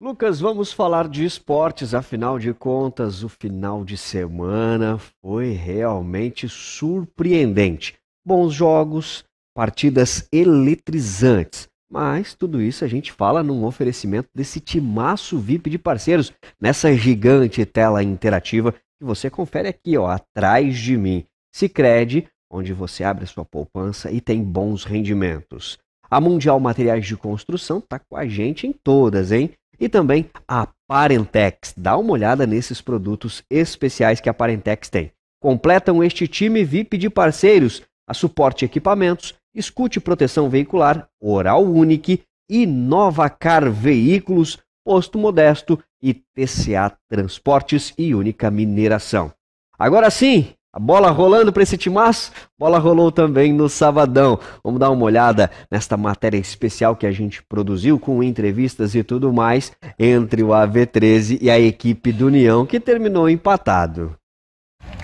Lucas, vamos falar de esportes, afinal de contas, o final de semana foi realmente surpreendente. Bons jogos, partidas eletrizantes. Mas tudo isso a gente fala num oferecimento desse timaço VIP de parceiros, nessa gigante tela interativa que você confere aqui, ó, atrás de mim. Sicredi, onde você abre a sua poupança e tem bons rendimentos. A Mundial Materiais de Construção tá com a gente em todas, hein? e também a Parentex. Dá uma olhada nesses produtos especiais que a Parentex tem. Completam este time VIP de parceiros a Suporte Equipamentos, Escute Proteção Veicular, Oral Unique, Inovacar Veículos, Posto Modesto e TCA Transportes e Única Mineração. Agora sim, a bola rolando para esse timaço, bola rolou também no sabadão. Vamos dar uma olhada nesta matéria especial que a gente produziu com entrevistas e tudo mais entre o AV13 e a equipe do União, que terminou empatado.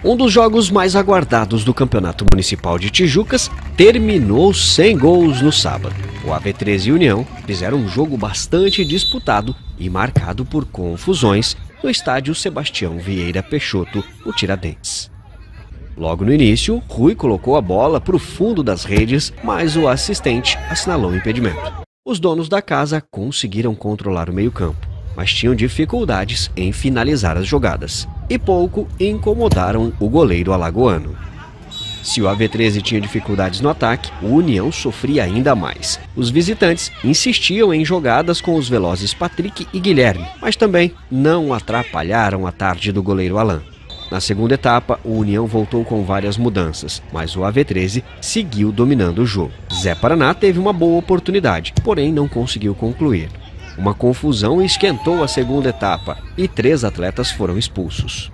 Um dos jogos mais aguardados do Campeonato Municipal de Tijucas terminou sem gols no sábado. O AV13 e União fizeram um jogo bastante disputado e marcado por confusões no estádio Sebastião Vieira Peixoto, o Tiradentes. Logo no início, Rui colocou a bola para o fundo das redes, mas o assistente assinalou o impedimento. Os donos da casa conseguiram controlar o meio-campo, mas tinham dificuldades em finalizar as jogadas e pouco incomodaram o goleiro alagoano. Se o AV13 tinha dificuldades no ataque, o União sofria ainda mais. Os visitantes insistiam em jogadas com os velozes Patrick e Guilherme, mas também não atrapalharam a tarde do goleiro Alain. Na segunda etapa, o União voltou com várias mudanças, mas o AV13 seguiu dominando o jogo. Zé Paraná teve uma boa oportunidade, porém não conseguiu concluir. Uma confusão esquentou a segunda etapa e três atletas foram expulsos.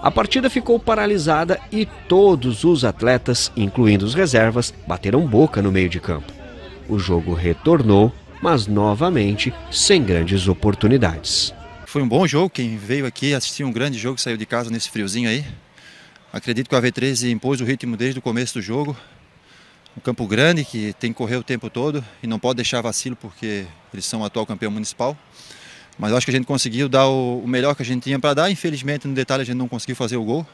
A partida ficou paralisada e todos os atletas, incluindo os reservas, bateram boca no meio de campo. O jogo retornou, mas novamente sem grandes oportunidades. Foi um bom jogo. Quem veio aqui assistiu um grande jogo, saiu de casa nesse friozinho aí. Acredito que o V 13 impôs o ritmo desde o começo do jogo. Um campo grande que tem que correr o tempo todo e não pode deixar vacilo porque eles são o atual campeão municipal. Mas acho que a gente conseguiu dar o melhor que a gente tinha para dar. Infelizmente, no detalhe, a gente não conseguiu fazer o gol.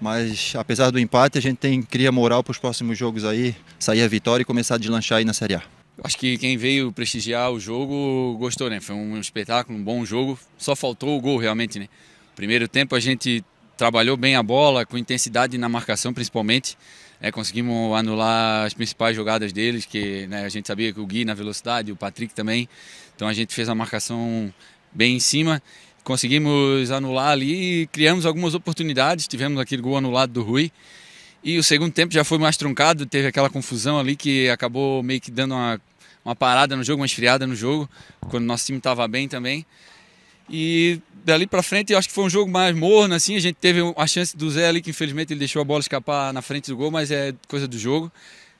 Mas apesar do empate, a gente tem, cria moral para os próximos jogos aí, sair a vitória e começar a deslanchar aí na Série A. Acho que quem veio prestigiar o jogo gostou, né? Foi um espetáculo, um bom jogo. Só faltou o gol realmente, né? Primeiro tempo a gente trabalhou bem a bola, com intensidade na marcação principalmente. É, conseguimos anular as principais jogadas deles, que né, a gente sabia que o Gui na velocidade, o Patrick também. Então a gente fez a marcação bem em cima. Conseguimos anular ali e criamos algumas oportunidades. Tivemos aquele gol anulado do Rui. E o segundo tempo já foi mais truncado, teve aquela confusão ali que acabou meio que dando uma uma parada no jogo, uma esfriada no jogo, quando nosso time estava bem também. E dali para frente, eu acho que foi um jogo mais morno, assim. A gente teve a chance do Zé ali, que infelizmente ele deixou a bola escapar na frente do gol, mas é coisa do jogo.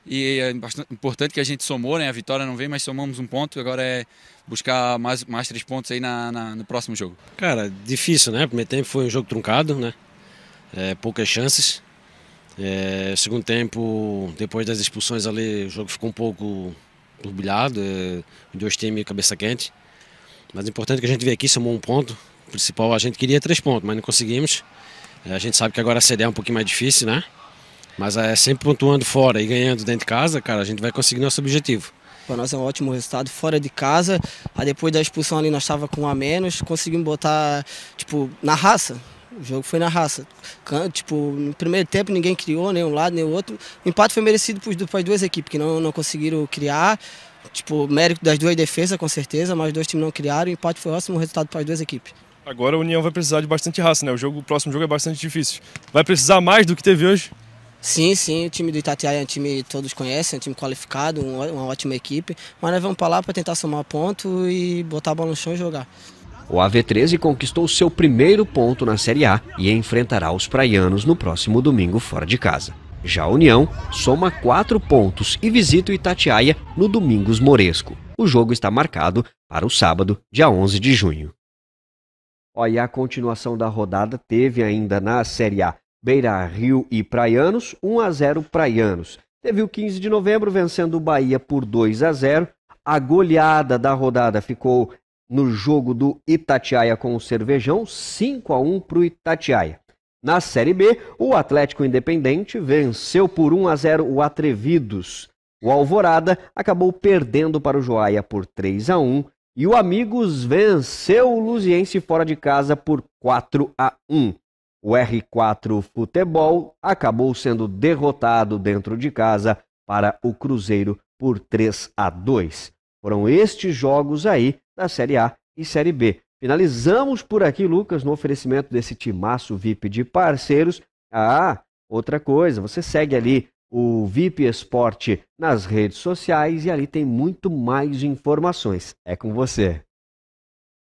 E é bastante importante que a gente somou, né? A vitória não vem, mas somamos um ponto. Agora é buscar mais, mais três pontos aí na, na no próximo jogo. Cara, difícil, né? primeiro tempo foi um jogo truncado, né? É, poucas chances. É, segundo tempo, depois das expulsões ali, o jogo ficou um pouco turbilhado, é, dois times cabeça quente. Mas o importante é que a gente veio aqui, somou um ponto. O principal, a gente queria três pontos, mas não conseguimos. É, a gente sabe que agora a CD é um pouquinho mais difícil, né? Mas é sempre pontuando fora e ganhando dentro de casa, cara, a gente vai conseguir nosso objetivo. Para nós é um ótimo resultado fora de casa. Aí depois da expulsão ali nós estava com um a menos, conseguimos botar, tipo, na raça. O jogo foi na raça. Tipo, no primeiro tempo ninguém criou, nem um lado, nem o outro. O empate foi merecido para as duas equipes, que não, não conseguiram criar. Tipo, mérito das duas defesas, com certeza, mas os dois times não criaram. O empate foi ótimo, resultado para as duas equipes. Agora a União vai precisar de bastante raça, né? O, jogo, o próximo jogo é bastante difícil. Vai precisar mais do que teve hoje? Sim, sim, o time do Itatiaia é um time que todos conhecem, é um time qualificado, uma ótima equipe, mas nós vamos para lá para tentar somar ponto e botar a bola no chão e jogar. O AV13 conquistou seu primeiro ponto na Série A e enfrentará os praianos no próximo domingo fora de casa. Já a União soma quatro pontos e visita o Itatiaia no Domingos Moresco. O jogo está marcado para o sábado, dia 11 de junho. Olha, a continuação da rodada teve ainda na Série A Beira Rio e Praianos, 1 a 0 Praianos. Teve o 15 de novembro vencendo o Bahia por 2 a 0. A goleada da rodada ficou no jogo do Itatiaia com o Cervejão, 5 a 1 para o Itatiaia. Na Série B, o Atlético Independente venceu por 1 a 0 o Atrevidos. O Alvorada acabou perdendo para o Joaia por 3 a 1 e o Amigos venceu o Lusiense fora de casa por 4 a 1. O R4 Futebol acabou sendo derrotado dentro de casa para o Cruzeiro por 3 a 2. Foram estes jogos aí da Série A e Série B. Finalizamos por aqui, Lucas, no oferecimento desse timaço VIP de parceiros. Ah, outra coisa, você segue ali o VIP Esporte nas redes sociais e ali tem muito mais informações. É com você.